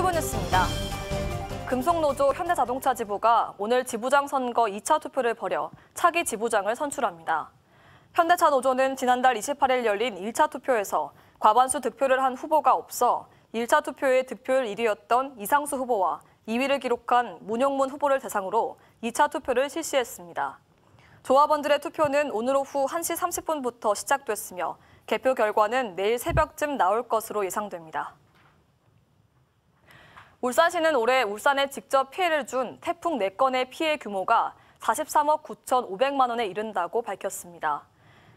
출근했습니다. 금속노조 현대자동차 지부가 오늘 지부장 선거 2차 투표를 벌여 차기 지부장을 선출합니다. 현대차 노조는 지난달 28일 열린 1차 투표에서 과반수 득표를 한 후보가 없어 1차 투표의 득표율 1위였던 이상수 후보와 2위를 기록한 문용문 후보를 대상으로 2차 투표를 실시했습니다. 조합원들의 투표는 오늘 오후 1시 30분부터 시작됐으며 개표 결과는 내일 새벽쯤 나올 것으로 예상됩니다. 울산시는 올해 울산에 직접 피해를 준 태풍 4건의 피해 규모가 43억 9,500만 원에 이른다고 밝혔습니다.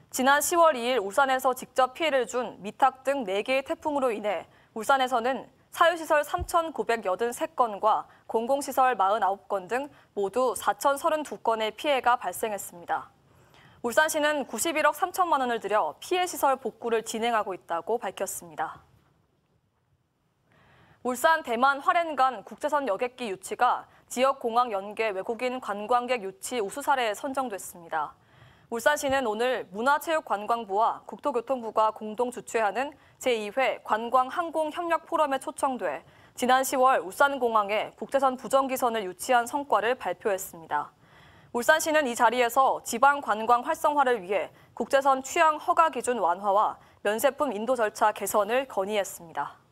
지난 10월 2일 울산에서 직접 피해를 준 미탁 등 4개의 태풍으로 인해 울산에서는 사유시설 3,983건과 공공시설 49건 등 모두 4,032건의 피해가 발생했습니다. 울산시는 91억 3천만 원을 들여 피해 시설 복구를 진행하고 있다고 밝혔습니다. 울산 대만 화롄 간 국제선 여객기 유치가 지역 공항 연계 외국인 관광객 유치 우수 사례에 선정됐습니다. 울산시는 오늘 문화체육관광부와 국토교통부가 공동 주최하는 제2회 관광항공협력포럼에 초청돼 지난 10월 울산공항에 국제선 부정기선을 유치한 성과를 발표했습니다. 울산시는 이 자리에서 지방 관광 활성화를 위해 국제선 취향 허가 기준 완화와 면세품 인도 절차 개선을 건의했습니다.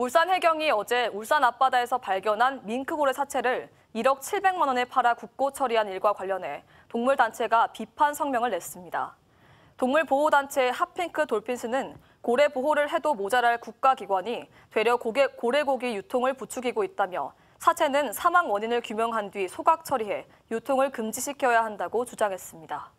울산 해경이 어제 울산 앞바다에서 발견한 밍크고래 사체를 1억 700만 원에 팔아 국고 처리한 일과 관련해 동물단체가 비판 성명을 냈습니다. 동물보호단체 핫핑크 돌핀스는 고래 보호를 해도 모자랄 국가기관이 되려 고개, 고래고기 유통을 부추기고 있다며 사체는 사망 원인을 규명한 뒤 소각 처리해 유통을 금지시켜야 한다고 주장했습니다.